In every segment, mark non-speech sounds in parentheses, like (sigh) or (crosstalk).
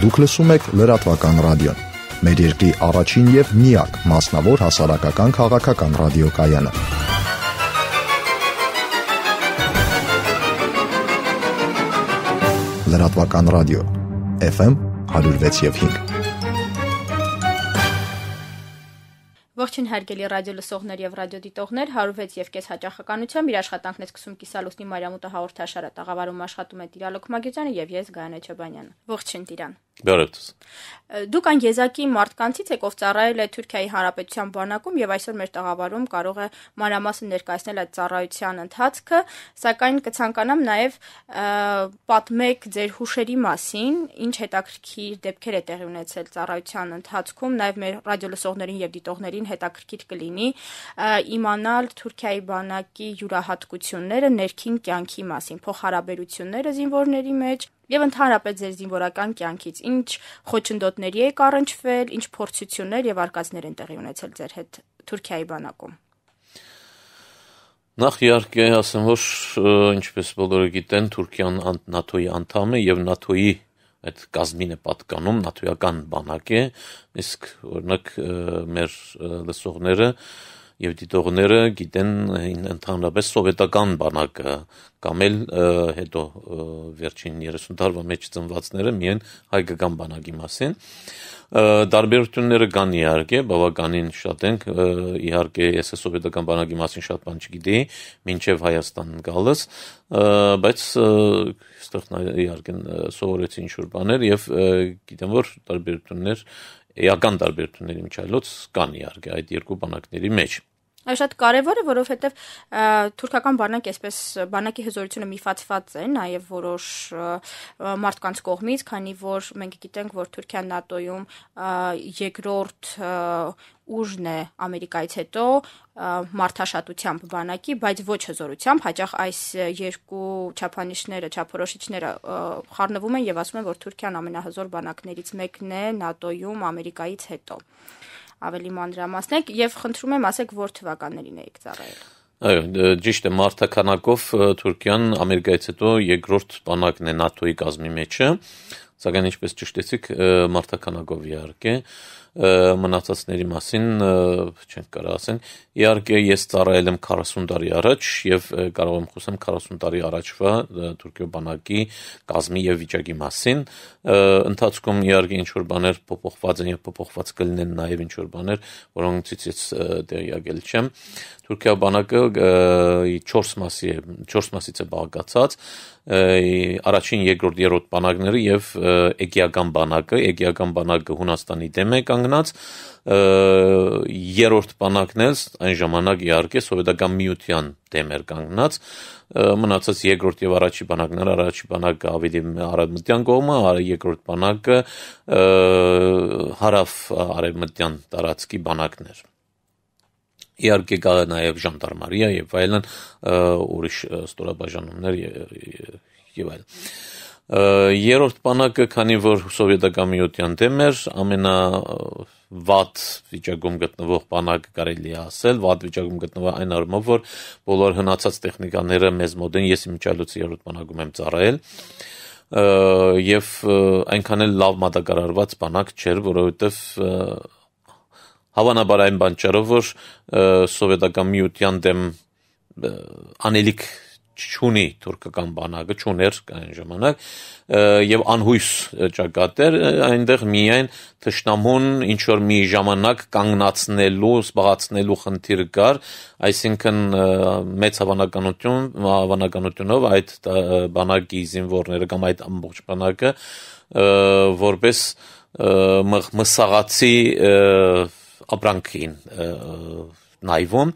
Դուք լսում եք լրատվական ռադիոն։ Մեր երկրի առաջին եւ միակ մասնավոր հասարակական քաղաքական ռադիոկայանը։ Լրատվական ռադիո FM 106.5։ Ողջույն հարգելի ռադիո լսողներ եւ ռադիո դիտողներ 106 եւ կես հաճախականությամբ իր աշխատանքն է սկսում Կիսալուսնի Մարիամուտը հաղորդաշարը տաղավարում աշխատում է Տիրալոկ Մագեջյանը եւ ես Գայանե Չոբանյանը Ողջույն Տիրան Բարևձ։ Դուք այն եզակի մարդկանցից եք, ով ծառայել է Թուրքիայի Հանրապետության բանակում եւ այսօր մեր տաղավարում կարող է մանրամասն ներկայացնել այդ ծառայության ընթացքը, սակայն կցանկանամ նաեւ պատմեք ձեր հուշերի մասին, ինչ հետաքրքիր դեպքեր է տեղի ունեցել ծառայության ընթացքում, նաեւ մեր ռադիոլսողներին եւ դիտողներին հետաքրքիր կլինի իմանալ Թուրքիայի բանակի յուրահատկությունները ներքին կյանքի մասին, փոխհարաբերությունները զինվորների մեջ, եւ ընդհանրապես ձեր զինվորական կյանքից ինչ խոչընդոտների եք առնչվել, ինչ փորձություններ եւ արկածներ են տեղի ունեցել ձեր հետ Թուրքիայի բանակում։ Նախ իհարկե ասեմ, որ ինչպես բոլորը գիտեն, Թուրքիան ՆԱՏՕ-ի անդամ է եւ ՆԱՏՕ-ի այդ կազմին է պատկանում ՆԱՏՕ-յական բանակ է, իսկ օրինակ մեր լսողները եւ դիտողները գիտեն ընդհանրապես սովետական բանակը կամ էլ հետո վերջին 30 տարվա մեջ ծնվածները միայն հայկական բանակի մասին դարբերությունները կան իհարկե բավականին շատ են իհարկե ես սովետական բանակի մասին շատ բան չգիտեի մինչև Հայաստան գալս բայց այստեղ իհարկե սովորեցի ինչ որ բաներ եւ գիտեմ որ դարբերություններ էական տարբերությունների միջայլոց կան իհարկե այդ երկու բանակների մեջ Այս շատ կարևոր է, որովհետև թուրքական բանակի այսպես բանակի հզորությունը միֆացված է նաև որոշ մարդկանց կողմից, քանի որ մենք գիտենք, որ Թուրքիան ՆԱՏՕ-ում երկրորդ ուժն է Ամերիկայից հետո մարդաշատությամբ բանակի, բայց ոչ հզորությամբ, հաճախ այս երկու չափանիշները, չափորոշիչները խառնվում են եւ ասում են, որ Թուրքիան ամենահզոր բանակներից մեկն է ՆԱՏՕ-ում Ամերիկայից հետո։ Ա, ավելի մանրամասնեք եւ խնդրում եմ ասեք որ թվականներին եք ծառայել։ Այո, ճիշտ է, մարտականակով Թուրքիան Ամերիկայից հետո երկրորդ բանակն է ՆԱՏՕ-ի կազմի մեջը, սակայն ինչպես ճշտեցիք, մարտականակով իհարկե մնացածների մասին չենք կարող ասեն։ Իհարկե ես ծառայել եմ 40 տարի առաջ եւ կարող եմ խոսեմ 40 տարի առաջվա Թուրքիո բանակի կազմի եւ վիճակի մասին։ Ընթացքում իհարկե ինչ որ բաներ փոփոխված են եւ փոփոխված կլինեն նաեւ ինչ որ բաներ, որոնցից ես տեղյակել չեմ։ Թուրքիա բանակը 4 մասի 4 մասից է բաղկացած առաջին, երկրորդ, երրորդ բանակները եւ Էգեական բանակը, Էգեական բանակը Հունաստանի դեմ է կանգ կանգնած երրորդ բանակն էլ այն ժամանակ իհարկե սովետական միության դեմ էր կանգնած մնացած երկրորդ եւ առաջի բանակները առաջի բանակը ավելի արևմտյան կողմը երկրորդ բանակը հարավ արևմտյան տարածքի բանակներ իհարկե կա նաև ժանտարմարիա եւ այլն ուրիշ ստորաբաժանումներ եւ այլն Երորդ բանակը, քանի որ սովետական միության դեմ էր, ամենավատ վիճակում գտնվող բանակը կարելի է ասել, վատ վիճակում գտնվող այն առումով, որ բոլոր հնացած տեխնիկաները մեզ մոտ են, ես իմ ճալուց երրորդ բանակում եմ ծառայել եւ այնքան էլ լավ մատակարարված բանակ չէր, որովհետեւ հավանաբար այն բանջարով որ սովետական միության դեմ անելիք չունի թուրքական բանակը չուներ այն ժամանակ եւ անհույս ճակատեր այնտեղ միայն թշնամուն ինչ որ մի ժամանակ կանգնացնելու զբաղացնելու խնդիր կար այսինքն մեծ հավանականություն հավանականությունով այդ բանակի զինվորները կամ այդ ամբողջ բանակը որպես մղ մսաղացի ապրանքին նայվում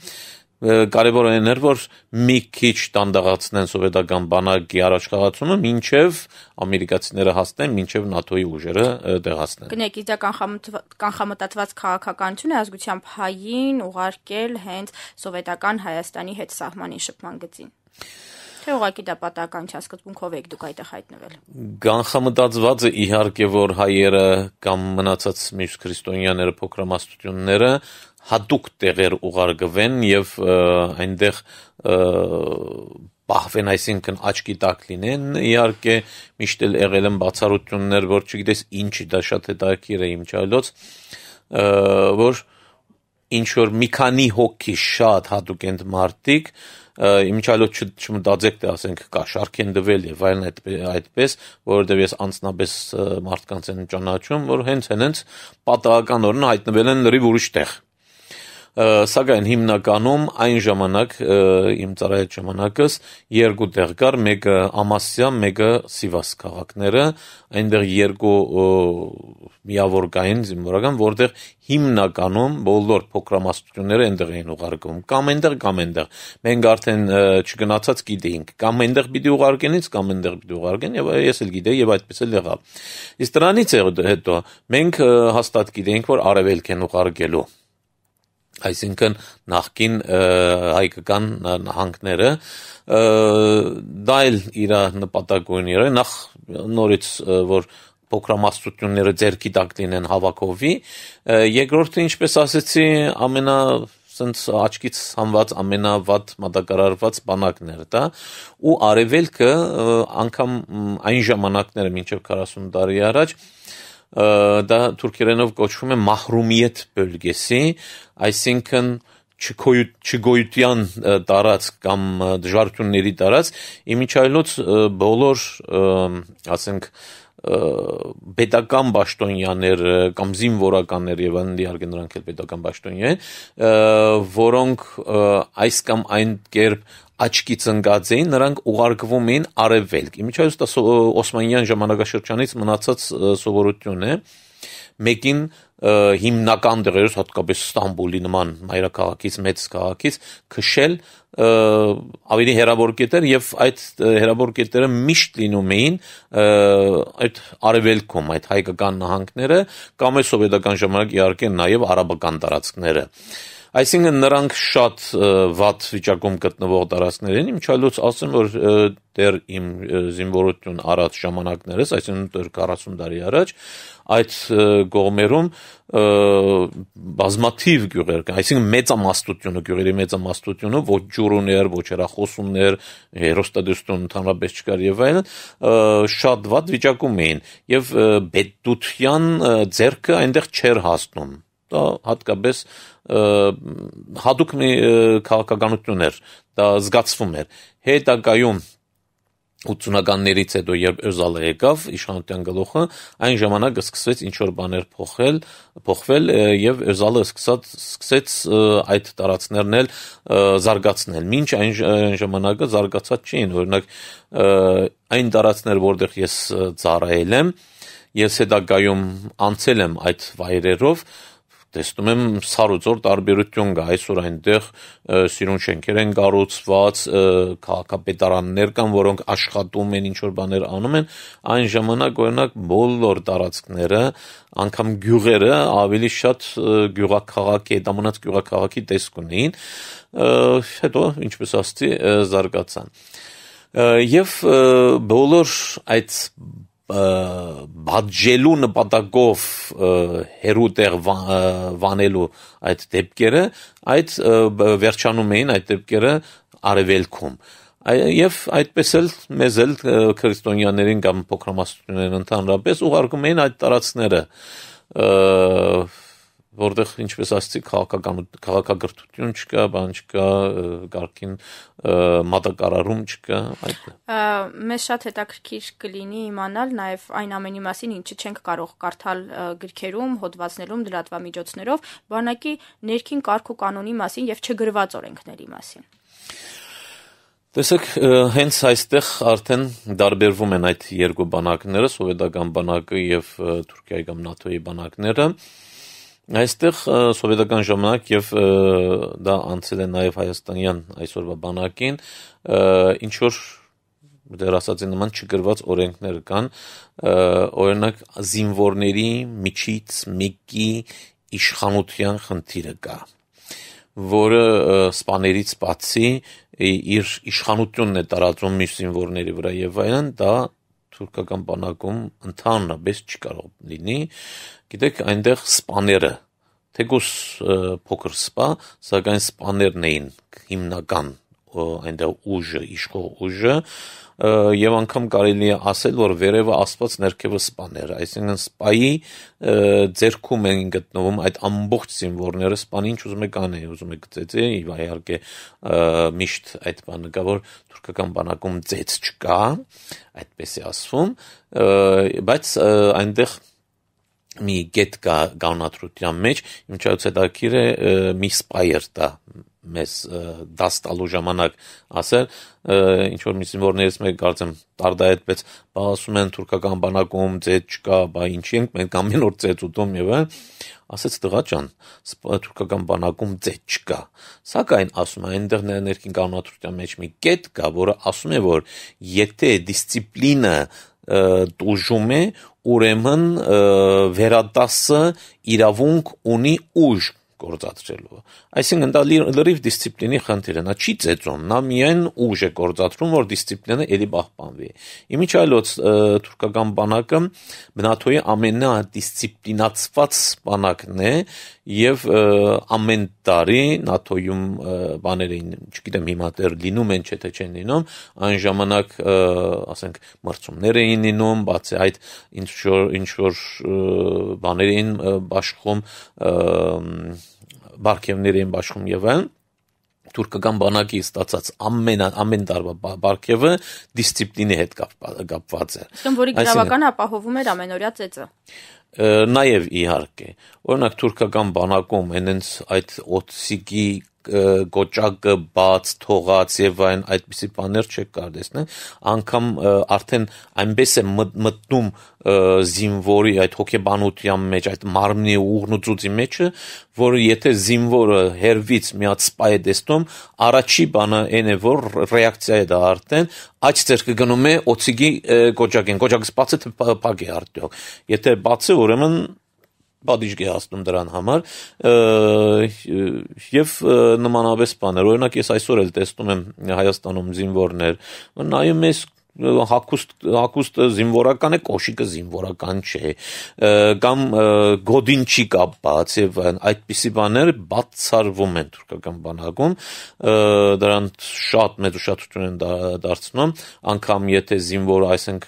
կարևորը այն էր, որ մի քիչ տանդաղացնեն սովետական բանակի առաջխաղացումը, մինչև ամերիկացիները հասնեն, մինչև ՆԱՏՕ-ի ուժերը տեղացնեն։ Գնեք իդական կանխամտածված քաղաքականությունը ազգությամբ հային ուղարկել հենց սովետական Հայաստանի հետ սահմանի շփման գծին։ Թե ուղղակի դա պատական չի սկզբունքով եք դուք այդտեղ հայտնվել։ Գանխամտածվածը իհարկե որ հայերը կամ մնացած մյուս քրիստոնյաները փոքրամասնությունները հատուկ տեղեր ուղարկվեն եւ այնտեղ բահվեն, այսինքն աչքի տակ լինեն։ Իհարկե միշտ էլ եղել են բացառություններ, որ չգիտես ինչ դա շատ հետաքրքիր է իմ ճայլոց, որ ինչ որ մի քանի հոգի շատ հատուկ են մարտիկ իմիջալոց չմտածեք թե ասենք կա շարք են դվել եւ այլն այդ այդպես որովհետեւ ես անձնապես մարդկանց են ճանաչում որ հենց հենց պատահական օրն հայտնվել են լրիվ ուրիշ տեղ սակայն հիմնականում այն ժամանակ իմ ծառայած ժամանակս երկու տեղ կար, մեկը Ամասիա, մեկը Սիվաս քաղաքները, այնտեղ երկու միավոր կային զինվորական, որտեղ հիմնականում բոլոր փոքրամասնությունները այնտեղ էին ուղարկվում, կամ այնտեղ կամ այնտեղ։ Մենք արդեն չգնացած գիտեինք, կամ այնտեղ պիտի ուղարկենից, կամ այնտեղ պիտի ուղարկեն, եւ ես էլ գիտեի եւ այդպես էլ եղավ։ Իսկ դրանից հետո մենք հաստատ գիտեինք, որ արևելք են ուղարկելու այսինքն նախքին հայկական նահանգները դա էլ իր նպատակը ուներ նախ նորից որ փոքրամասնությունները ձերքի տակ լինեն հավաքովի երկրորդը ինչպես ասեցի ամենա սենց աչքից համված ամենավատ մատակարարված բանակներ դա ու արևելքը անգամ այն ժամանակները ոչ 40 տարի առաջ դա թուրքերենով կոչվում է մահրումիետ բölgesi, այսինքն չգոյության տարած կամ դժվարությունների տարած, իմիջայլոց բոլոր, ասենք, պետական պաշտոնյաներ կամ զինվորականներ եւ այլն իհարկե նրանք էլ պետական պաշտոնյա են որոնք այս կամ այն կերպ աչքից ընկած էին նրանք ուղարկվում էին արևելք։ Իմիջայուստա Օսմանյան ժամանակաշրջանից մնացած սովորություն է, մեկին հիմնական դերերից հատկապես Ստամբուլի նման մայրաքաղաքից մեծ քաղաքից քշել ավելի հերավոր կետեր եւ այդ հերավոր կետերը միշտ լինում էին այդ արևելքում այդ հայկական նահանգները կամ է սովետական ժամանակ իհարկե նաեւ արաբական տարածքները Այսինքն նրանք շատ վատ վիճակում գտնվող տարածքներ են, ինչալուց ասեմ, որ դեռ իմ զինվորություն առած ժամանակներս, այսինքն դեռ 40 տարի առաջ, այդ գողմերում բազմաթիվ գյուղեր կան, այսինքն մեծամասնությունը, գյուղերի մեծամասնությունը ոչ ջուրուներ, ոչ հերախոսումներ, հերոստատություն ընդհանրապես չկար եւ այլն, շատ վատ վիճակում էին եւ բետտության ձերքը այնտեղ չէր հասնում դա հատկապես հadoop մի քաղաքականություն էր դա զգացվում էր հետագայում 80-ականներից հետո երբ Özal-ը եկավ իշխանության գլուխը, այն ժամանակ սկսվեց ինչ որ բաներ փոխել, փոխվել եւ Özal-ը սկսած սկսեց այդ տարածքներն էլ զարգացնել։ Մինչ այն ժամանակը զարգացած չէին, օրինակ այն տարածքներ, որտեղ ես ծառայել եմ, ես հետագայում անցել եմ այդ վայրերով, տեսնում եմ սառուցոր տարբերություն կա այսօր այնտեղ սիրուն շենքեր են կառուցված քաղաքապետարաններ կան որոնք աշխատում են ինչ որ բաներ անում են այն ժամանակ օրինակ բոլոր տարածքները անկամ գյուղերը ավելի շատ գյուղաքաղաքի հետամնաց գյուղաքաղաքի տեսք ունեին հետո ինչպես ասացի զարգացան եւ բոլոր այդ բաժելու նպատակով հերուտեղ վանելու այդ դեպքերը այդ վերջանում էին այդ դեպքերը արևելքում եւ այդպես էլ մեզ էլ քրիստոնյաներին կամ փոքրամասնություններին ընդհանրապես ուղարկում էին այդ տարածքները որտեղ ինչպես ասացի քաղաքական քաղաքագրություն չկա, բան չկա, գարկին մատակարարում չկա, այդ։ Մեզ շատ հետաքրքիր կլինի իմանալ նաև այն ամենի մասին, ինչը չենք կարող կարդալ գրքերում, հոդվածներում, լրատվամիջոցներով, բանակի ներքին կարգ ու կանոնի մասին եւ չգրված օրենքների մասին։ Տեսեք, հենց այստեղ արդեն դարբերվում են այդ երկու բանակները, սովետական բանակը եւ Թուրքիայի կամ ՆԱՏՕ-ի բանակները։ բանակները Այստեղ սովետական ժամանակ եւ դա անցել է նաեւ հայաստանյան այսօրվա բանակին ինչ որ դեր ասածի նման չգրված օրենքներ կան օրինակ զինվորների միջից մեկի իշխանության խնդիրը կա որը սպաներից բացի իր իշխանությունն է տարածում մյուս զինվորների վրա եւ այն դա թուրքական բանակում ընդհանրապես չի կարող լինի։ Գիտեք, այնտեղ սպաները թեկուս փոքր սպա, սակայն սպաներն էին հիմնական այնտեղ ուժը, իշխող ուժը, եւ անգամ կարելի է ասել, որ վերևը աստված ներքևը սպաներ, այսինքն սպայի ձերքում են գտնվում այդ ամբողջ զինվորները, սպան ինչ ուզում եք անի, ուզում եք ծեծի, իվ իհարկե միշտ այդ բանը կա, որ թուրքական բանակում ծեծ չկա, այդպես է ասվում, բայց այնտեղ մի գետ կա գառնատրության մեջ, ինչայց հետաքրիր է մի սպայեր դա մեզ դաս տալու ժամանակ ասել ինչ որ մի զինվորներից մեկը կարծեմ տարդայեցպես բա ասում են թուրքական բանակում ծեծ չկա բա ինչի ենք մենք ամեն օր ծեծ ուտում եւ այլն ասաց տղա ջան թուրքական բանակում ծեծ չկա սակայն ասում է այնտեղ ներքին կանոնադրության մեջ մի կետ կա որը ասում է որ եթե դիսցիպլինը դուժում է ուրեմն վերադասը իրավունք ունի ուժ գործածելու։ Այսինքն դա լրիվ դիսցիպլինի խնդիր է, նա չի ծեծում, նա միայն ուժ է գործածում, որ դիսցիպլինը ելի պահպանվի։ Իմիջիայլոց թուրքական բանակը բնաթոյի ամենադիսցիպլինացված բանակն է եւ ամեն տարի ՆԱԹՕ-ում բաներ էին, չգիտեմ հիմա դեռ լինում են, չէ թե չեն լինում, այն ժամանակ ասենք մրցումներ էին լինում, բացի այդ ինչ որ ինչ որ բաներ էին աշխում բարգևներ էին աշխում եւ այլն թուրքական բանակի ստացած ամեն ամեն տարվա բարգևը դիսցիպլինի հետ կապված է։ Իսկ որի գրավական ապահովում էր ամենօրյա ծեծը նաև իհարկե օրինակ թուրքական բանակում այնենց այդ օտսիկի կոճակը բաց թողած եւ այն այդպիսի բաներ չեք կարող տեսնել անկամ արդեն այնպես է մտնում զինվորի այդ հոգեբանության մեջ այդ մարմնի ուղնուցուցի մեջը որ եթե զինվորը հերվից միած սպայ է տեսնում առաջի բանը այն է որ ռեակցիա է դա արդեն աջ ձեր կգնում է օցիգի կոճակին կոճակը սպացը փակ է արդյոք եթե բացը ուրեմն բադիժ է հասնում դրան համար եւ նմանաբես բաներ օրինակ ես այսօր էլ տեսնում եմ Հայաստանում զինվորներ նայում ես հակուստ հակուստը զինվորական է, կոշիկը զինվորական չէ, կամ գոդին չի կապված եւ այդպիսի բաներ բացառվում են թուրքական բանակում, դրանց շատ մեծ ուշադրություն են դարձնում, անկամ եթե զինվոր, այսենք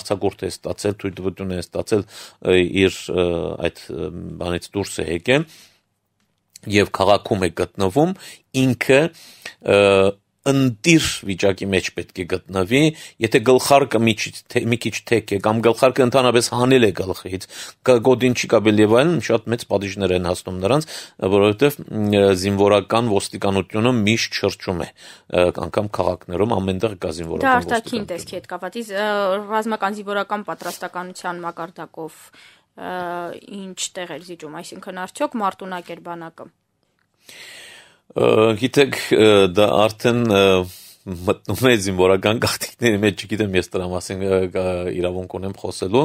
արցագորտ է ստացել, թույլտվություն է ստացել իր այդ բանից դուրս է եկել եւ քաղաքում է գտնվում, ինքը ընտիր վիճակի մեջ պետք է գտնվի, եթե գլխարկը մի քիչ մի քիչ թեք է կամ գլխարկը ընդհանրապես հանել է գլխից, գոդին չկաբել եւ այլն շատ մեծ պատիժներ են հասնում նրանց, որովհետեւ զինվորական ոստիկանությունը միշտ շրջում է, անգամ քաղաքներում ամենտեղ կա զինվորական ոստիկանություն։ Դա արտաքին տեսքի հետ կապված, ռազմական զինվորական պատրաստականության մակարդակով ինչ տեղ էր զիջում, այսինքն արդյոք մարտունակ էր բանակը։ Գիտեք, դա արդեն մտնում է զինվորական գաղտնիքների մեջ, չգիտեմ ես դրա մասին իրավունք ունեմ խոսելու,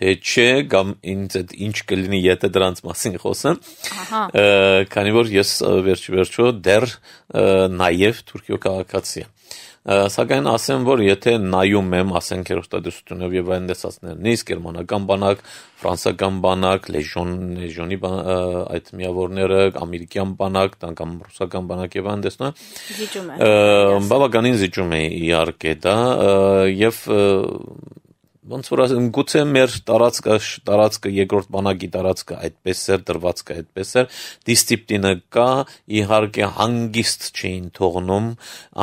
թե չէ կամ ինձ այդ ինչ կլինի, եթե դրանց մասին խոսեմ։ Ահա։ Քանի որ ես վերջ վերջո դեռ նաև Թուրքիո քաղաքացի եմ։ Սակայն ասեմ, որ եթե նայում եմ, ասենք երրորդադասությունով եւ այն դեսածներն, իսկ գերմանական բանակ, ֆրանսական բանակ, լեժոն, լեժոնի այդ միավորները, ամերիկյան բանակ, տանկամ ռուսական բանակ եւ այն դեսնա զիջում է։ Բավականին զիջում է իհարկե դա եւ ոնց որ ասեմ, գուցե մեր տարածքը տարածքը երկրորդ բանակի տարածքը այդպես էր դրված կա, այդպես էր դիսցիպլինը կա, իհարկե հանգիստ չէին թողնում,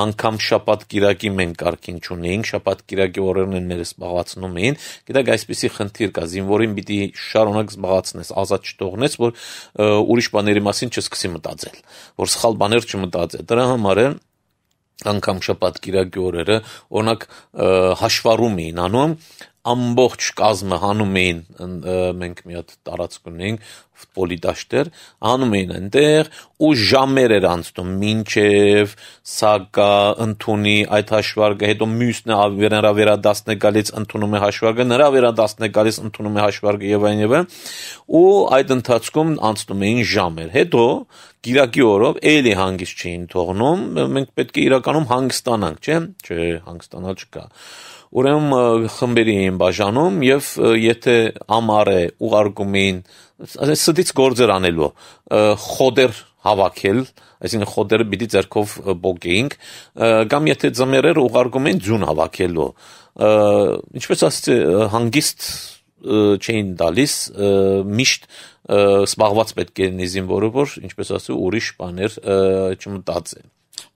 անգամ շաբաթ կիրակի մենք կարգին չունեինք, շաբաթ կիրակի օրերն են մեր զբաղացնում էին։ Գիտեք, այսպիսի խնդիր կա, զինվորին պիտի շարունակ զբաղացնես, ազատ չթողնես, որ ուրիշ բաների մասին չսկսի մտածել, որ սխալ բաներ չմտածի։ Դրա համար էլ անգամ շաբաթ գիրակի օրերը օրինակ հաշվառում էին անում ամբողջ կազմը հանում էին մենք մի հատ տարածք ունենք ֆուտբոլի դաշտեր անում էին այնտեղ ու ժամեր էր անցնում մինչև սակա ընդունի այդ հաշվարկը հետո մյուսն է վերանա վերադասն է գալիս ընդունում է հաշվարկը նրա վերադասն է գալիս ընդունում է հաշվարկը եւ այն եւ ու այդ ընթացքում անցնում էին ժամեր հետո գիրակի օրով էլի հանգիստ չէին թողնում, մենք պետք է իրականում հանգստանանք, չէ՞, չէ, հանգստանալ չկա։ Ուրեմն խմբերի էին բաժանում եւ եթե ամառը ուղարկում էին ստից գործեր անելու, խոդեր հավաքել, այսինքն խոդերը պիտի ձերքով բոգեինք, կամ եթե ձմերերը ուղարկում էին ձուն հավաքելու։ Ինչպես ասած հանգիստ չէին դալիս միշտ սպաղված պետք է նիզին որը որ ինչպես ասում ուրիշ բաներ չմտածեն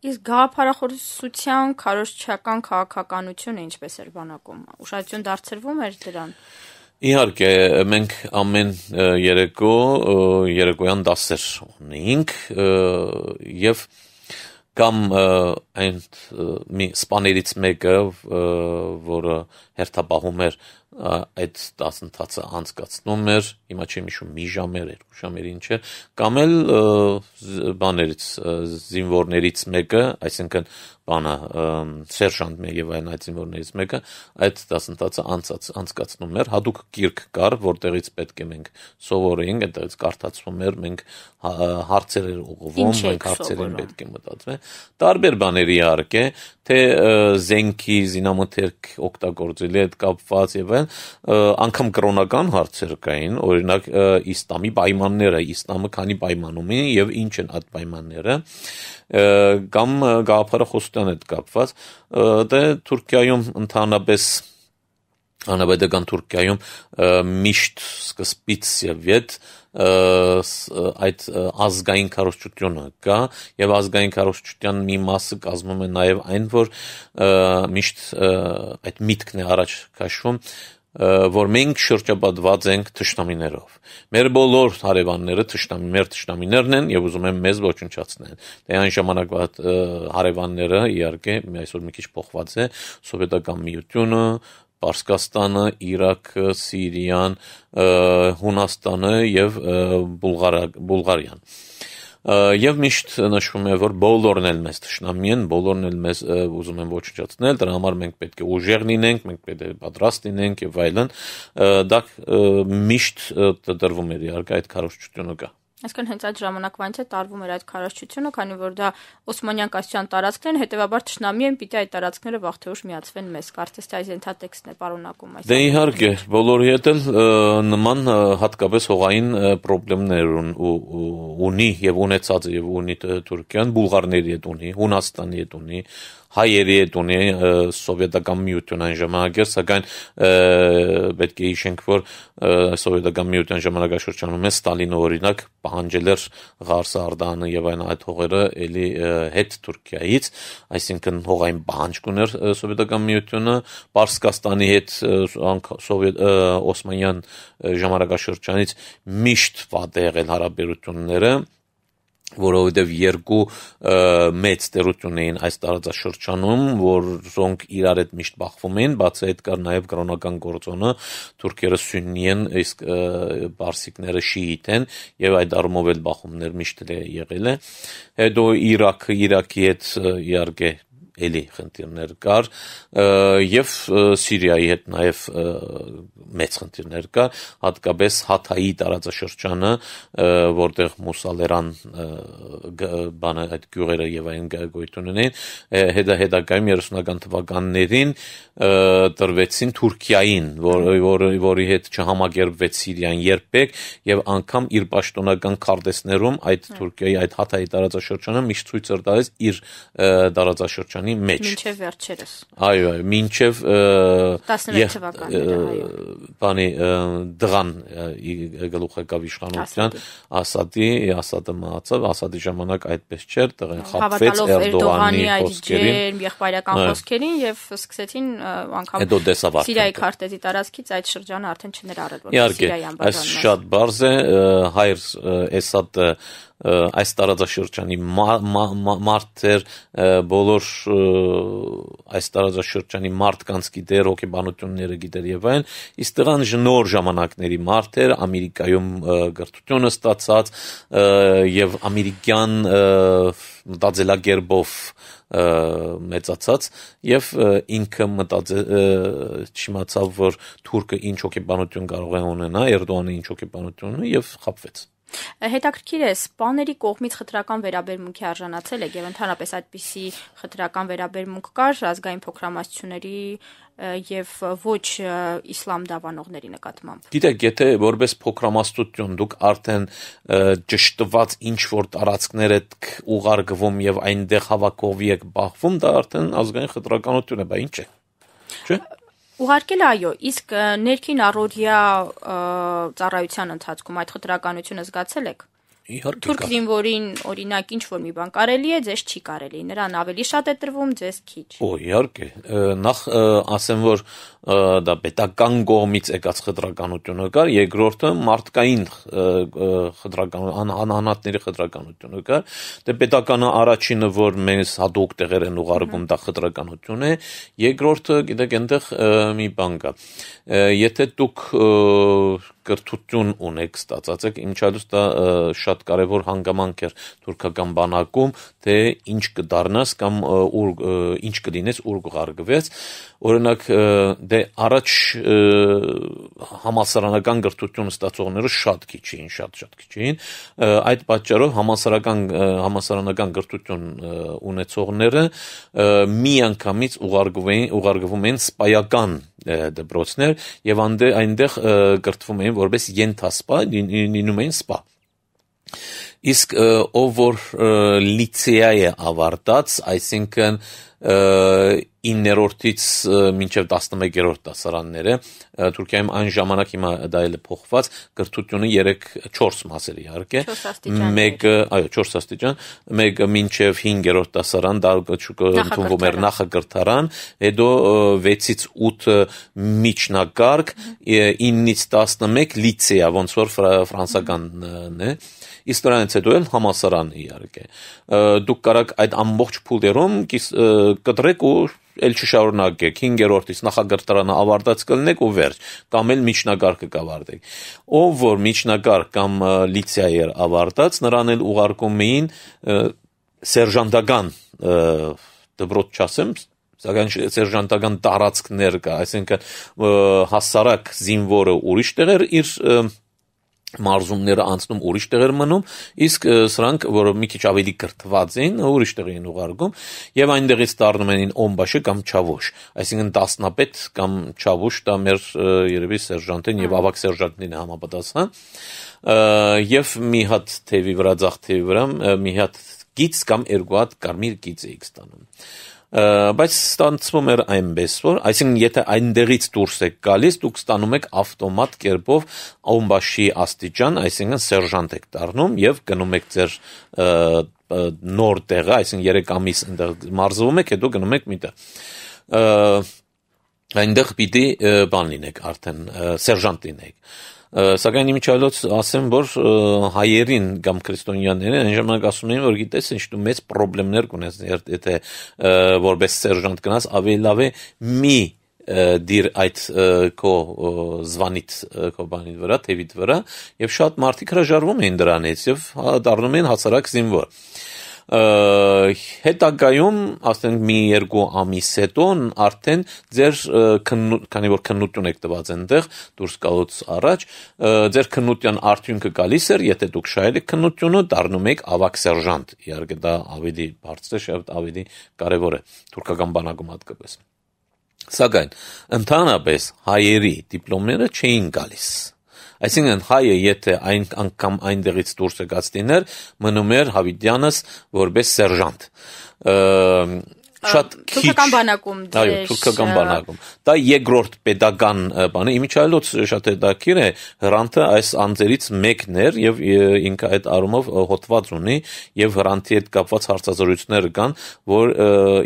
Իսկ գաղափարախոսության քարոշչական քաղաքականությունը ինչպես էր բանակում ուշադրություն դարձրվում էր դրան Իհարկե, մենք ամեն երեկո երեկոյան դասեր ունեինք եւ կամ այն մի սպաներից մեկը, որը հերթապահում էր այդ դասընթացը անցկացնում էր, հիմա չեմ հիշում, մի ժամ էր, երկու ժամ էր ինչ էր, կամ էլ բաներից զինվորներից մեկը, այսինքն բանը սերժանտ մեր եւ այն այդ զինվորներից մեկը այդ դասընթացը անցած անցկացնում էր, հadouk գիրք կար, որտեղից պետք է մենք սովորեինք, այդտեղից կարդացվում էր, մենք հա, հարցեր էր ուղղվում, մենք հարցերին պետք է մտածվենք։ Տարբեր բաների իհարկե, թե զենքի զինամթերք օգտագործելի հետ կապված եւ այլն, անգամ կրոնական հարցեր կային, օրինակ իսլամի պայմանները, իսլամը քանի պայմանում է եւ ինչ են այդ պայմանները կամ գաղափարախոսության հետ կապված, դե Թուրքիայում ընդհանրապես անաբեդական Թուրքիայում միշտ սկսպից եւ ետ և այդ ազգային քարոշչությունը կա եւ ազգային քարոշչության մի մասը կազմում է նաեւ այն, որ միշտ այդ միտքն է առաջ քաշվում որ մենք շրջապատված ենք ճշտամիներով։ Մեր բոլոր հարևանները ճշտամի մեր ճշտամիներն են եւ ուզում են մեզ ոչնչացնեն։ Դե այն ժամանակվա հարևանները իհարկե այսօր մի քիչ փոխված է սովետական միությունը, Պարսկաստանը, Իրաքը, Սիրիան, Հունաստանը եւ Բուլղարիան։ Եվ միշտ նշվում է, որ բոլորն էլ մեզ ճշնամի են, բոլորն էլ մեզ ուզում են ոչնչացնել, դրա համար մենք պետք է ուժեղ լինենք, մենք պետք է պատրաստ լինենք եւ այլն։ Դա միշտ դրվում է դե, իհարկե այդ քարոշչությունը կա։ Այսինքն հենց այդ ժամանակվանից է տարվում էր այդ քարաշչությունը, քանի որ դա Օսմանյան Կասյան տարածքներն, հետեւաբար ճշնամի են պիտի այդ տարածքները վաղթեուշ միացվեն մեզ։ Կարծես թե այս ենթատեքստն է պարունակում այս։ Դե իհարկե, բոլորի հետ էլ նման հատկապես հողային խնդիրներ ունի եւ ունեցած եւ ունի Թուրքիան, Բուլղարների հետ ունի, Հունաստանի հետ ունի, հայերի հետ ունի սովետական միություն այն ժամանակ էր, սակայն պետք է հիշենք, որ սովետական միության ժամանակաշրջանում է Ստալինը օրինակ պահանջել էր Ղարսարդանը եւ այն այդ հողերը ելի հետ Թուրքիայից, այսինքն հողային պահանջ կուներ սովետական միությունը Պարսկաստանի հետ սովետ Օսմանյան ժամանակաշրջանից միշտ վատ եղել հարաբերությունները որովհետև երկու մեծ տերություն էին այս տարածաշրջանում, որոնք իրար հետ միշտ բախվում էին, բացի այդ կար նաև կրոնական գործոնը, թուրքերը սուննի են, իսկ բարսիկները շիիտ են, եւ այդ առումով էլ բախումներ միշտ եղել է։ Հետո Իրաքը Իրաքի հետ իհարկե էլի խնդիրներ կար եւ Սիրիայի հետ նաեւ մեծ խնդիրներ կա, հատկապես Հաթայի տարածաշրջանը, որտեղ Մուսալերան բանը այդ գյուղերը եւ այն գույտունն են, հետո հետակայում 30-ական թվականներին տրվեցին Թուրքիային, որ, որ որի հետ չհամագերբվեց Սիրիան երբեք եւ անգամ իր պաշտոնական քարտեզներում այդ Թուրքիայի այդ Հաթայի տարածաշրջանը միշտ ցույց էր տալիս իր տարածաշրջանը Թովմասյանի մեջ։ Մինչև վերջերս։ Այո, այո, մինչև 16 թվականները, այո։ Բանի դրան գլուխը կավ իշխանության, ասատի, ասատը մահացավ, ասատի ժամանակ այդպես չէր, դրան հա, խախտվեց Էրդողանի խոսքերին, եղբայրական խոսքերին եւ սկսեցին անգամ Սիրիայի քարտեզի տարածքից այդ շրջանը արդեն չներառել, որ Սիրիայի անբաժանն է։ Իհարկե, այս շատ բարձ է հայր Էսատը այս տարածաշրջանի մարդեր բոլոր այս տարածաշրջանի մարդկանց գիտեր հոգեբանությունները գիտեր եւ այն իսկ դրան նոր ժամանակների մարդեր ամերիկայում գրթությունը ստացած եւ ամերիկյան մտածելակերպով մեծացած եւ ինքը մտածե չիմացավ որ թուրքը ինչ հոգեբանություն կարող է ունենա Էրդողանը ինչ հոգեբանություն ունի եւ խապվեց Հետաքրքիր է, սպաների կողմից խտրական վերաբերմունքի արժանացել է եւ ընդհանրապես այդպիսի խտրական վերաբերմունք կար ազգային փոքրամասնությունների եւ ոչ իսլամ դավանողների նկատմամբ։ Գիտեք, եթե որպես փոքրամասնություն դուք արդեն ճշտված ինչ որ տարածքներ եք ուղարկվում եւ այնտեղ հավաքովի եք բախվում, դա արդեն ազգային խտրականություն է, բա ինչ է։ Չէ՞ Ուղարկել այո, իսկ ներքին առօրյա ծառայության ընթացքում այդ խտրականությունը զգացել եք։ Իհարկե։ Թուրք զինվորին օրինակ ինչ որ մի բան կարելի է, ձեզ չի կարելի։ Նրան ավելի շատ է տրվում, ձեզ քիչ։ Օ, իհարկե։ Նախ ասեմ, որ դա պետական կողմից եկած խտրականությունը կար, երկրորդը մարդկային խտրական անհանատների խտրականությունը կար։ Դե պետականը առաջինը, որ մեզ հadoop տեղեր են ուղարկում, դա խտրականություն է։ Երկրորդը, գիտեք, այնտեղ մի բան կա։ Եթե դուք կրթություն ունեք, ստացած եք, ինչալուց դա շատ կարևոր հանգամանք էր թուրքական բանակում, թե ինչ կդառնաս կամ ուր ինչ կդինես, ուր կղարգվես։ Օրինակ դե առաջ համասարանական կրթություն ստացողները շատ քիչ էին, շատ շատ քիչ էին։ Այդ պատճառով համասարական համասարանական կրթություն ունեցողները միանգամից ուղարկվում էին, ուղարկվում էին սպայական դպրոցներ եւ այնտեղ այնտեղ կրթվում էին որպես ենթասպա լինում են սպա Իսկ ով որ լիցեա է ավարտած, այսինքն 9-րդից մինչև 11-րդ դասարանները Թուրքիայում այն ժամանակ հիմա դա էլ փոխված գրթությունը 3-4 մասեր իհարկե մեկը այո 4 աստիճան մեկը մինչև 5-րդ դասարան դա ընդունվում էր նախագրթարան հետո 6-ից 8 միջնակարգ 9-ից 11 լիցեա ոնց որ ֆրանսականն է իսկ նրանից հետո էլ համասարան իհարկե։ Դուք կարող այդ ամբողջ փուլերում կտրեք ու էլ չշարունակեք 5-րդից նախագրտրանը ավարտած կլնեք ու վերջ կամ էլ միջնակարգը կավարտեք ով որ միջնակարգ կամ լիցեա էր ավարտած նրան էլ ուղարկում էին սերժանտական դպրոց չասեմ սակայն սերժանտական տարածքներ կա այսինքն հասարակ զինվորը ուրիշ տեղ էր իր և, մարզումները անցնում ուրիշ տեղեր մնում, իսկ սրանք, որ մի քիչ ավելի կրթված են, ուրիշ տեղ են ուղարկում եւ այնտեղից դառնում են օմբաշե կամ չավոշ, այսինքն դասնապետ կամ չավոշ դա մեր երևի հա։ սերժանտին եւ ավակ սերժանտին համապատասխան եւ մի հատ թևի վրա, ցախ թևի վրա մի հատ գից կամ երկու հատ կարմիր գից էիք ստանում բայց ստանցվում էր այնպես որ այսինքն եթե այնտեղից դուրս եք գալիս դուք ստանում եք ավտոմատ կերպով օմբաշի աստիճան այսինքն սերժանտ եք դառնում եւ գնում եք ձեր նոր տեղը այսինքն 3 ամիս այնտեղ մարզվում եք հետո գնում եք միտը այնտեղ պիտի բան լինեք արդեն սերժանտ լինեք Սակայն իմիջալոց ասեմ, որ հայերին կամ քրիստոնյաներին այն ժամանակ ասում էին, որ գիտես, ինչ դու մեծ խնդիրներ կունես, եթե որպես սերժանտ գնաս, ավելի լավ է մի դիր այդ կո զվանից կո բանի վրա, թևիտ վրա, եւ շատ մարդիկ հրաժարվում էին դրանից եւ դառնում են հասարակ զինվոր հետագայում, ասենք մի երկու ամիս հետո արդեն ձեր քանի որ քննություն եք տված այնտեղ դուրս գալուց առաջ, ձեր քննության արդյունքը գալիս էր, եթե դուք շահել եք քննությունը, դառնում եք ավակ սերժանտ։ Իհարկե դա ավելի բարձր է, շատ ավելի կարևոր է թուրքական բանակում հատկապես։ Սակայն ընդհանրապես հայերի դիպլոմները չէին գալիս։ Այսինքն հայը եթե այն անգամ այնտեղից դուրս եկած լիներ, մնում էր Հավիդյանս որպես սերժանտ շատ քիչ թուրքական բանակում դեր այո թուրքական բանակում դա երկրորդ pedagan բանը իմիջայլոց շատ է դակիր է հրանտը այս անձերից մեկն էր եւ ինքը այդ առումով հոտված ունի եւ հրանտի հետ կապված հարցազրույցներ կան որ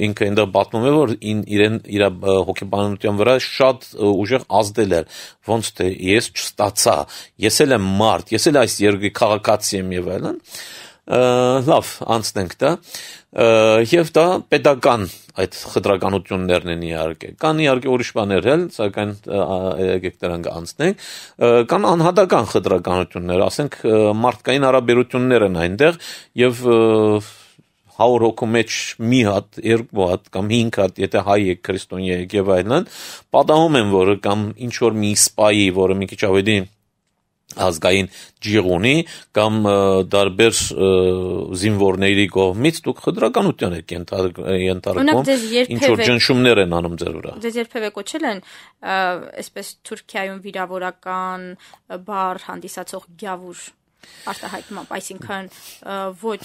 ինքը այնտեղ պատմում է որ իրեն իր հոգեբանության վրա շատ ուժեղ ազդել էր ոնց թե ես չստացա ես էլ եմ մարդ ես էլ այս երկրի քաղաքացի եմ եւ այլն լավ անցնենք դա եւ դա pedagogan այդ խտրականություններն են իհարկե կան իհարկե ուրիշ բաներ էլ սակայն եկեք դրանք անցնենք կան անհատական խտրականություններ ասենք մարդկային հարաբերություններ են այնտեղ եւ 100 հոգու մեջ մի հատ, երկու հատ կամ 5 հատ, եթե հայ եք, քրիստոնյա եք եւ այլն, պատահում են, որ կամ ինչ որ մի սպայի, որը մի քիչ ավելի ազգային ջիղ ունի կամ տարբեր զինվորների կողմից դուք խտրականության եք ենթարկվում ինչ որ ճնշումներ են անում ձեր վրա դες երբևէ կոչել են այսպես Թուրքիայում վիրավորական բար հանդիսացող գյավուր արտահայտում այսինքն ոչ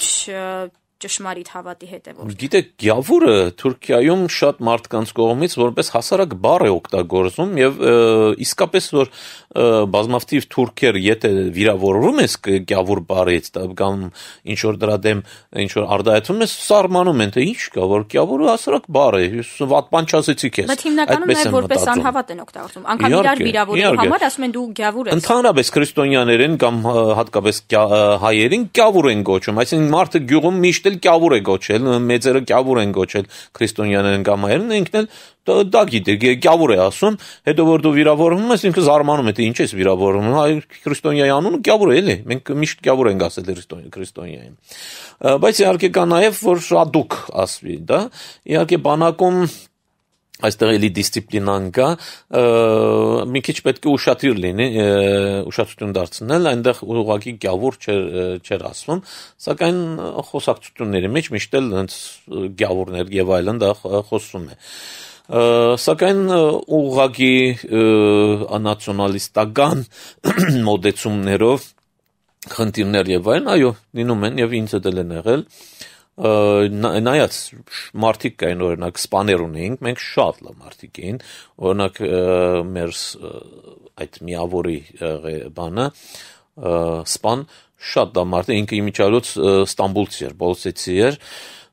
ճշմարիտ հավատի հետևորդ։ Գիտեք, Գյավուրը Թուրքիայում շատ մարդկանց կողմից որպես հասարակ բառ է օգտագործում եւ իսկապես որ բազմավտիվ թուրքեր եթե վիրավորվում ես գյավուր բարից կամ ինչ որ դրա դեմ ինչ որ արդայացում ես սարմանում են թե ինչ կա որ գյավուրը հասարակ բար է վատ բան չասեցի քեզ բայց հիմնականում նաև որպես անհավատ են օգտագործում անգամ իրար վիրավորելու համար ասում են դու գյավուր ես ընդհանրապես քրիստոնյաներեն կամ հատկապես հայերին գյավուր են գոչում այսինքն մարդը գյուղում միշտ էլ գյավուր է գոչել մեծերը գյավուր են գոչել քրիստոնյաներեն կամ հայերեն ինքն էլ դա գիտեք, գյավուր է ասում, հետո որ դու վիրավորվում ես, ինքը զարմանում է, թե ինչ ես վիրավորվում, այ քրիստոնյայի անունը գյավուր է, էլի։ Մենք միշտ գյավուր ենք ասել քրիստոնյային։ Բայց իհարկե կա նաև որ շադուկ ասվի, դա։ Իհարկե բանակում այստեղ էլի դիսցիպլինան կա մի քիչ պետք է ուշադիր լինի ուշադրություն դարձնել այնտեղ ուղղակի գյավոր չեր չեր ասվում սակայն խոսակցությունների մեջ միշտ էլ հենց գյավորներ եւ այլն դա խոսվում է Սակայն ուղղակի անացիոնալիստական (clears throat) մոդեցումներով խնդիրներ եւ այն այո լինում են եւ ինձ դել են եղել նայած մարտիկ կային օրինակ սպաներ ունեինք մենք շատ լավ մարտիկ էին օրինակ մեր այդ միավորի բանը սպան շատ դա մարդ ինքը իմիջալոց ստամբուլից էր բոլսեցի էր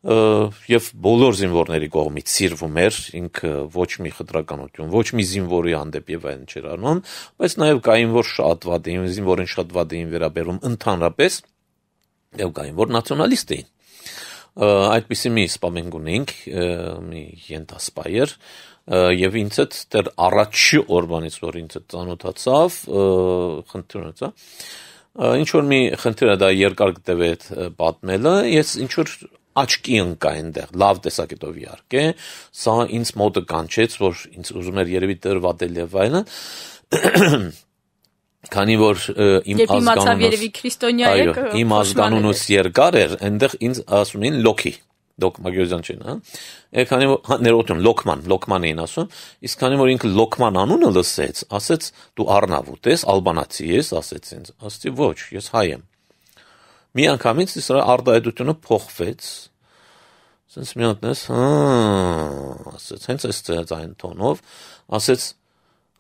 եւ բոլոր զինվորների կողմից սիրվում էր ինքը ոչ մի խտրականություն, ոչ մի զինվորի հանդեպ եւ այն չեր անում, բայց նաեւ կային որ շատ վատ էին, զինվորին շատ վատ էին վերաբերում ընդհանրապես եւ կային որ նացիոնալիստ էին այդպիսի մի սպամենք ունենք, մի ենթասպայեր, եւ ինձ այդ դեռ առաջի օրվանից որ ինձ ծանոթացավ, խնդրունեցա։ հա։ Ինչ որ մի խնդիրը դա երկար կտևի այդ պատմելը, ես ինչ որ աչքի ընկա այնտեղ լավ տեսակետով իհարկե սա ինձ մոտը կանչեց որ ինձ ուզում էր երևի դրվատել եւ այլն (clears throat) Քանի որ իմ ազգանունս երևի քրիստոնյա եք իմ ազգանունս երկար էր այնտեղ ինձ ասում էին լոքի դոկ մագյոզյան չին հա է քանի որ հա, ներողություն լոկման լոկման էին ասում իսկ քանի որ ինքը լոկման անունը լսեց ասեց դու արնավուտ ես ալբանացի ես ասեց ինձ ասեցի ոչ ես հայ եմ միանգամից սրա արդայդությունը փոխվեց ասես մի հատ նես հա ասես հենց այս այն տոնով ասես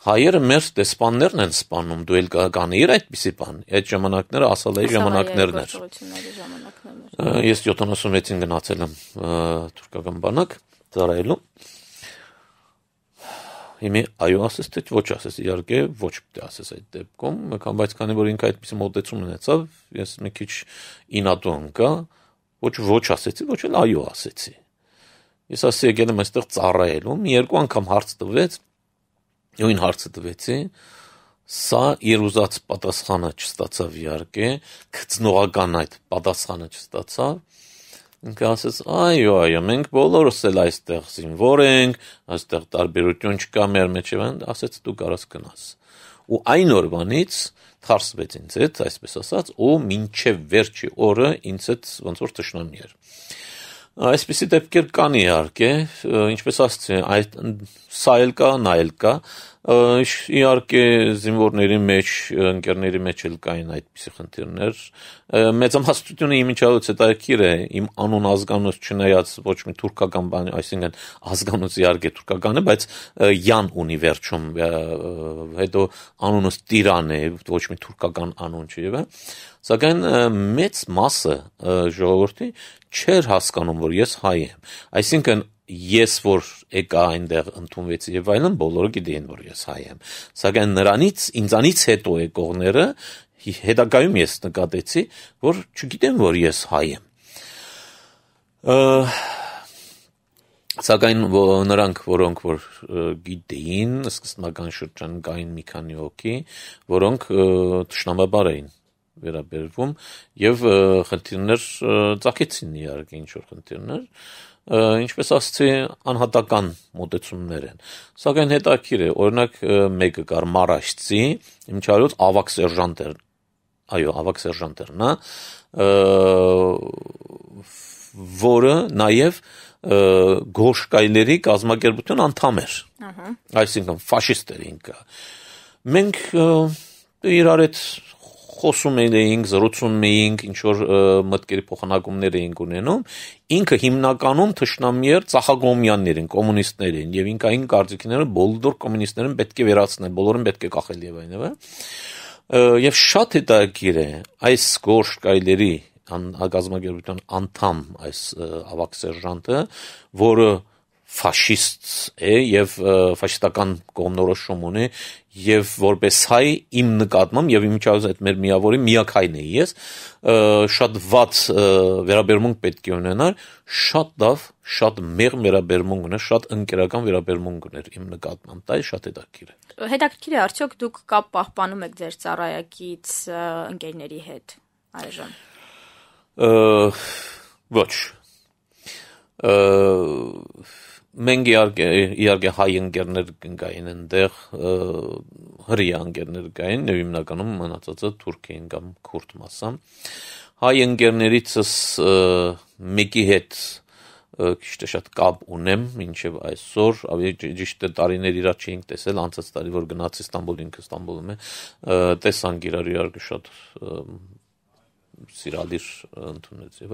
հայերը մեր դեսպաններն են սպանում դու էլ կանի իր այդպիսի բան այդ ժամանակները ասալայի ժամանակներն էր ես 76-ին գնացել եմ թուրքական բանակ ծառայելու հիմա այո ասես թե ոչ ասես, իհարկե ոչ պետք է ասես այդ դեպքում, մեկան բայց քանի որ ինքը այդպես մոտեցում ունեցավ, ես մի քիչ ինատու ընկա, ոչ ոչ ասեցի, ոչ էլ այո ասեցի։ Ես ասի եկել եմ այստեղ ծառայելու, մի երկու անգամ հարց տվեց, նույն հարցը տվեցի, սա իր ուզած պատասխանը չստացավ իհարկե, գծնողական այդ պատասխանը չստացավ Ինքը ասաց. «Այո, այո, մենք բոլորս էլ այստեղ զինվոր ենք, այստեղ տարբերություն չկա մեր մեջ»։ Ասաց՝ «Դու կարաս գնաս»։ Ու այն օրվանից թարսվեց ինձ այդ, այսպես ասած, ու մինչև վերջի օրը ինձ այդ ոնց որ ճշնամի էր։ Այսպիսի դեպքեր կան իհարկե, ինչպես ասացի, այդ սա էլ կա, նա էլ կա։ Իհարկե զինվորների մեջ, ընկերների մեջ էլ կային այդպիսի խնդիրներ։ Մեծամասնությունը իմ ինչալուց հետաքրքիր է, իմ անուն ազգանուց չնայած ոչ մի թուրքական բան, այսինքն ազգանուց իհարկե թուրքական է, բայց յան ունի վերջում, հետո անունս Տիրան է, ոչ մի թուրքական անուն չի եղա։ Սակայն մեծ մասը ժողովրդի չէր հասկանում, որ ես հայ եմ։ Այսինքն ես որ եկա այնտեղ ընդունվեցի եւ այլն բոլորը գիտեն որ ես հայ եմ սակայն նրանից ինձանից հետո եկողները հետագայում ես նկատեցի որ չգիտեմ որ ես հայ եմ սակայն նրանք որոնք որ գիտեին սկզբնական շրջանում կային մի քանի հոգի որոնք ճշտամաբար էին վերաբերվում եւ խնդիրներ ծագեցին իհարկե ինչ որ խնդիրներ ինչպես ասացի անհատական մոտեցումներ են սակայն հետաքրիր է օրինակ մեկը կար մարաշցի իմ չարոց ավակ սերժանտ էր այո ավակ սերժանտ էր նա որը նաեւ գոշկայլերի կազմակերպության անդամ էր ահա այսինքն ֆաշիստ էր ինքը մենք իրար այդ խոսում էինք, զրուցում էինք, ինչ որ մտքերի փոխանակումներ էինք ունենում, ինքը հիմնականում թշնամիեր ցախագոմյաններ են, կոմունիստներ են եւ ինքային կարծիքները բոլոր կոմունիստներին պետք է վերացնել, բոլորին պետք է կախել եւ այնը։ Եվ շատ հետաքրքիր է այս գործ կայլերի հակազմագերության անդամ այս ավակ սերժանտը, որը որ ֆաշիստ է եւ ֆաշիստական կողմնորոշում ունի եւ որպես հայ իմ նկատմամբ եւ իմ չարոս այդ մեր միավորի միակ հայն էի ես շատ ված վերաբերմունք պետք է ունենար շատ լավ շատ մեղմ վերաբերմունք ունի շատ ընկերական վերաբերմունք ուներ իմ նկատմամբ դա է շատ հետաքրքիր է հետաքրքիր է արդյոք դուք կապ պահպանում եք ձեր ծառայակից ընկերների հետ այժմ ոչ ը մենք իհարկե իհարկե հայ ընկերներ կային այնտեղ հրեա ընկերներ կային եւ հիմնականում մնացածը թուրք էին կամ քուրդ մասը հայ ընկերներիցս մեկի հետ ճիշտ է շատ կապ ունեմ ինչև այսօր ավելի ճիշտ է տարիներ իրա չենք տեսել անցած տարի որ գնաց Իստանբուլ ինքը Իստանբուլում է տեսանք իրար իհարկե շատ սիրալիր ընդունեց եւ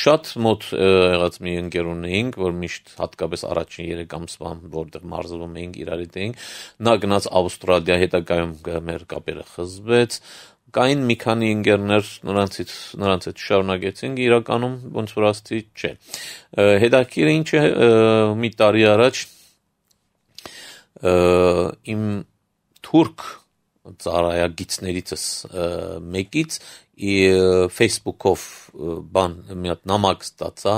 շատ մոտ եղած մի ընկեր ունեինք որ միշտ հատկապես առաջին 3 ամսվա որտեղ մարզվում էինք իրար հետ էինք նա գնաց ավստրալիա հետագայում մեր կապերը խզվեց կային մի քանի ընկերներ նրանցից նրանց հետ շարունակեցինք իրականում ոնց որ աստի չէ հետաքրքիրը ինչ է մի տարի առաջ իմ թուրք ծառայագիցներիցս մեկից Facebook-ով բան մի հատ նամակ ստացա,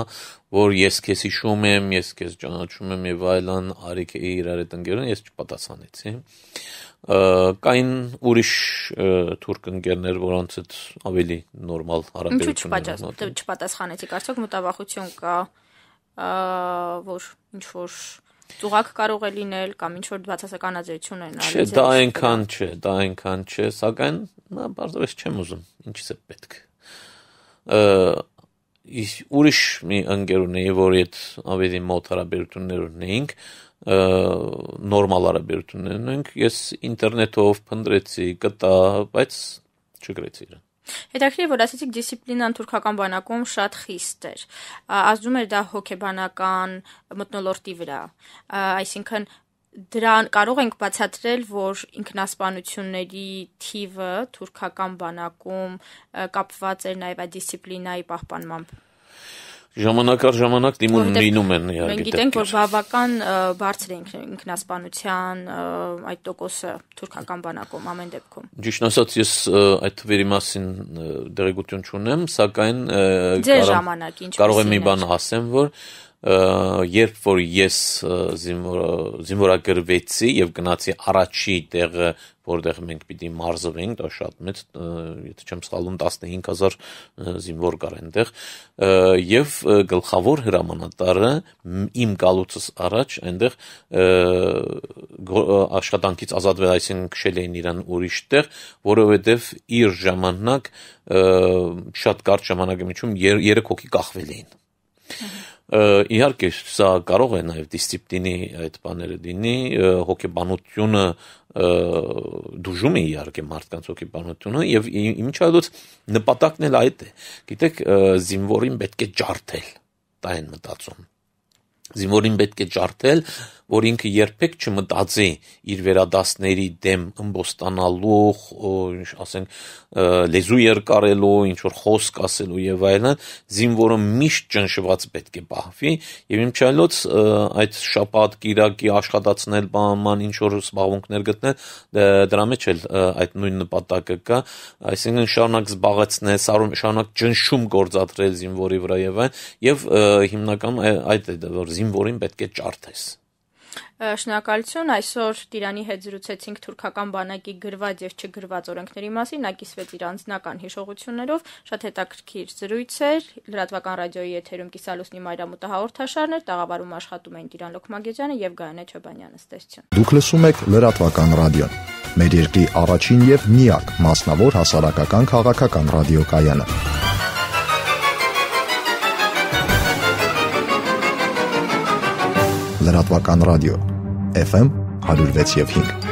որ ես քեզ հիշում եմ, ես քեզ ճանաչում եմ եւ այլն, արիք է իրար այդ ընկերուն, ես չպատասխանեցի։ Կային ուրիշ թուրք ընկերներ, որոնց հետ ավելի նորմալ հարաբերություն ունեմ։ Ինչու՞ չպատասխանեցիք, արդյոք մտավախություն կա, որ ինչ որ Ծուղակ կարող է լինել կամ ինչ որ բացասականաձերություն են արել։ Չէ, դա այնքան չէ, դա այնքան չէ, սակայն նա բարձրապես չեմ ուզում, ինչի՞ս է պետք։ Իս ուրիշ մի ընկեր ունեի, որի հետ ավելի մոտ հարաբերություններ ունեինք, նորմալ հարաբերություններ ունենք, ես ինտերնետով փնտրեցի, գտա, բայց չգրեցի իրեն։ Հետաքրիր որ ասացիք դիսցիպլինան թուրքական բանակում շատ խիստ էր։ Ազդում էր դա հոգեբանական մտնոլորտի վրա։ Այսինքն դրան կարող ենք բացատրել, որ ինքնասպանությունների թիվը թուրքական բանակում կապված էր նաև այդ դիսցիպլինայի պահպանմամբ ժամանակ առ ժամանակ դիմում լինում են իհարկե։ Մենք գիտենք, որ բավական բարձր է ինքնասպանության այդ տոկոսը թուրքական բանակում ամեն դեպքում։ Ճիշտ ասած, ես այդ թվերի մասին դերեկություն չունեմ, սակայն կարող եմ մի բան ասեմ, որ երբ որ ես զինվորագրվեցի եւ գնացի առաջի տեղը, որտեղ մենք պիտի մարզվենք, դա շատ մեծ, եթե չեմ սխալվում, 15000 զինվոր կար այնտեղ, եւ գլխավոր հրամանատարը իմ գալուցս առաջ այնտեղ աշխատանքից ազատվել, այսինքն քշել էին իրան ուրիշ տեղ, որովհետեւ իր ժամանակ շատ կարճ ժամանակի միջում 3 հոգի կախվել էին իհարկե սա կարող է նաև դիսցիպլինի այդ բաները լինի հոգեբանությունը դուժում է իհարկե մարդկանց հոգեբանությունը եւ ինչալուց նպատակն էլ այդ է գիտեք զինվորին պետք է ջարդել դա են մտածում զինվորին պետք է ճարտել, որ ինքը երբեք չմտածի իր վերադասների դեմ ըմբոստանալու, ինչ ասենք, լեզու երկարելու, ինչ որ խոսք ասելու եւ այլն, զինվորը միշտ ճնշված պետք է պահվի եւ իմ չայլոց այդ շապատ կիրակի աշխատացնել բանման ինչ որ զբաղմունքներ գտնել, դրա մեջ էլ այդ նույն նպատակը կա, այսինքն շարունակ զբաղեցնել, շարունակ ճնշում գործադրել զինվորի վրա եւ այլն եւ հիմնականում այդ է որ զին զինվորին պետք է ճարթես։ Շնորհակալություն այսօր Տիրանի հետ զրուցեցինք թուրքական բանակի գրված եւ չգրված օրենքների մասին, նա կիսվեց իր անձնական հիշողություններով, շատ հետաքրքիր զրույց էր։ Լրատվական ռադիոյի եթերում Կիսալուսնի Մայրամուտը հաղորդաշարն էր, տաղավարում աշխատում էին Տիրան Լոկմագեջյանը եւ Գայանե Չոբանյանը ստեսություն։ Դուք լսում եք լրատվական ռադիոն։ Մեր երկրի առաջին եւ միակ մասնավոր հասարակական քաղաքական ռադիոկայանը։ լրատվական ռադիո FM 106.5